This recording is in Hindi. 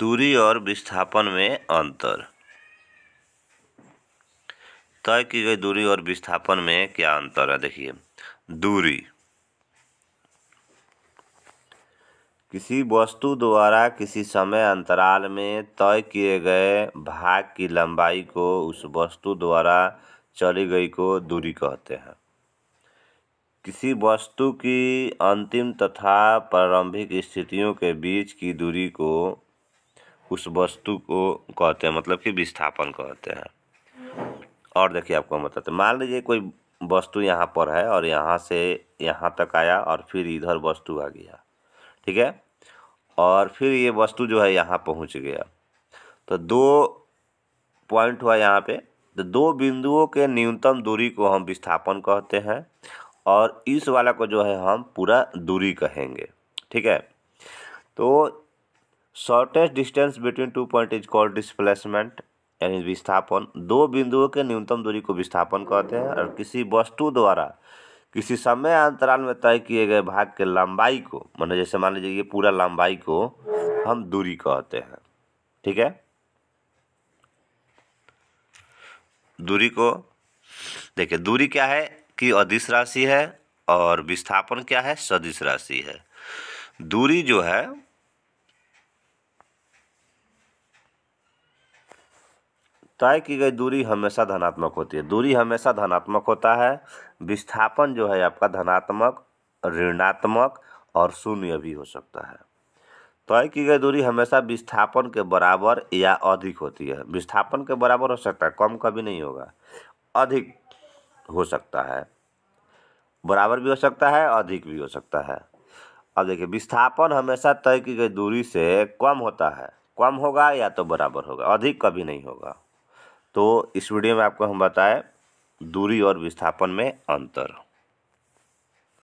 दूरी और विस्थापन में अंतर तय की गई दूरी और विस्थापन में क्या अंतर है देखिए दूरी किसी वस्तु द्वारा किसी समय अंतराल में तय किए गए भाग की लंबाई को उस वस्तु द्वारा चली गई को दूरी कहते हैं किसी वस्तु की अंतिम तथा प्रारंभिक स्थितियों के बीच की दूरी को उस वस्तु को कहते हैं मतलब कि विस्थापन कहते हैं और देखिए आपको हम बताते मान लीजिए कोई वस्तु यहाँ पर है और यहाँ से यहाँ तक आया और फिर इधर वस्तु आ गया ठीक है और फिर ये वस्तु जो है यहाँ पहुँच गया तो दो पॉइंट हुआ यहाँ पे तो दो बिंदुओं के न्यूनतम दूरी को हम विस्थापन कहते हैं और इस वाला को जो है हम पूरा दूरी कहेंगे ठीक है तो shortest distance between two point is called displacement यानी विस्थापन दो बिंदुओं के न्यूनतम दूरी को विस्थापन कहते हैं और किसी वस्तु द्वारा किसी समय अंतराल में तय किए गए भाग के लंबाई को मैंने मतलब जैसे मान लीजिए ये पूरा लंबाई को हम दूरी कहते हैं ठीक है दूरी को देखिए दूरी क्या है कि अधिस राशि है और विस्थापन क्या है सदिश राशि है दूरी जो है तय की गई दूरी हमेशा धनात्मक होती है दूरी हमेशा धनात्मक होता है विस्थापन जो है आपका धनात्मक ऋणात्मक और शून्य भी हो सकता है तय की गई दूरी हमेशा विस्थापन के बराबर या अधिक होती है विस्थापन के बराबर हो सकता है कम कभी नहीं होगा अधिक हो सकता है बराबर भी हो सकता है अधिक भी हो सकता है अब देखिए विस्थापन हमेशा तय की गई दूरी से कम होता है कम होगा या तो बराबर होगा अधिक कभी नहीं होगा तो इस वीडियो में आपको हम बताएं दूरी और विस्थापन में अंतर